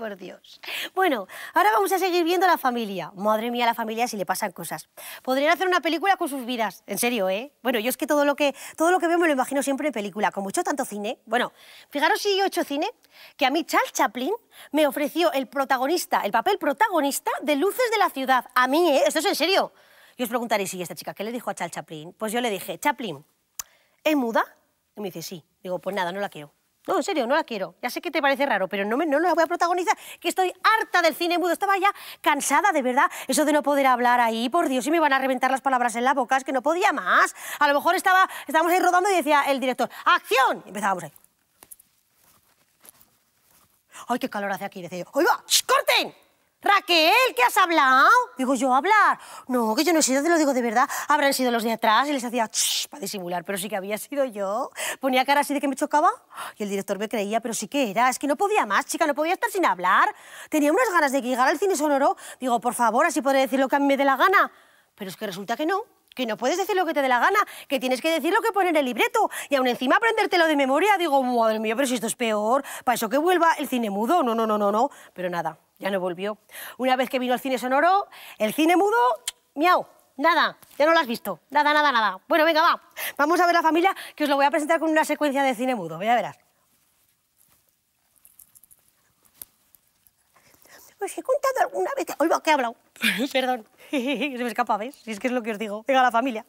por Dios. Bueno, ahora vamos a seguir viendo a la familia. Madre mía, a la familia si le pasan cosas. Podrían hacer una película con sus vidas, en serio, ¿eh? Bueno, yo es que todo lo que, todo lo que veo me lo imagino siempre en película. Como he hecho tanto cine, bueno, fijaros si yo he hecho cine, que a mí Charles Chaplin me ofreció el protagonista, el papel protagonista de Luces de la Ciudad. A mí, ¿eh? Esto es en serio. Y os preguntaréis, si esta chica qué le dijo a Charles Chaplin? Pues yo le dije, Chaplin, ¿es muda? Y me dice, sí. Digo, pues nada, no la quiero. No, en serio, no la quiero. Ya sé que te parece raro, pero no, me, no la voy a protagonizar, que estoy harta del cine mudo. Estaba ya cansada, de verdad, eso de no poder hablar ahí. Por Dios, y me van a reventar las palabras en la boca, es que no podía más. A lo mejor estaba, estábamos ahí rodando y decía el director, ¡acción! Y empezábamos ahí. ¡Ay, qué calor hace aquí! Decía yo, ¡oiga! ¡Corten! Raquel, ¿qué has hablado? Digo yo, hablar. No, que yo no he sido, te lo digo de verdad. Habrán sido los de atrás y les hacía para disimular, pero sí que había sido yo. Ponía cara así de que me chocaba y el director me creía, pero sí que era. Es que no podía más, chica, no podía estar sin hablar. Tenía unas ganas de llegar al cine sonoro. Digo, por favor, así podré decir lo que a mí me dé la gana. Pero es que resulta que no. Que no puedes decir lo que te dé la gana, que tienes que decir lo que pone en el libreto y aún encima aprendértelo de memoria. Digo, madre mía, pero si esto es peor, para eso que vuelva el cine mudo. No, no, no, no, no. Pero nada, ya no volvió. Una vez que vino el cine sonoro, el cine mudo, miau, nada, ya no lo has visto, nada, nada, nada. Bueno, venga, va, vamos a ver la familia, que os lo voy a presentar con una secuencia de cine mudo, Voy a ver. Os he contado alguna vez... Oiga, qué he hablado. Perdón, se me escapa, ¿ves? Si es que es lo que os digo. Venga, la familia.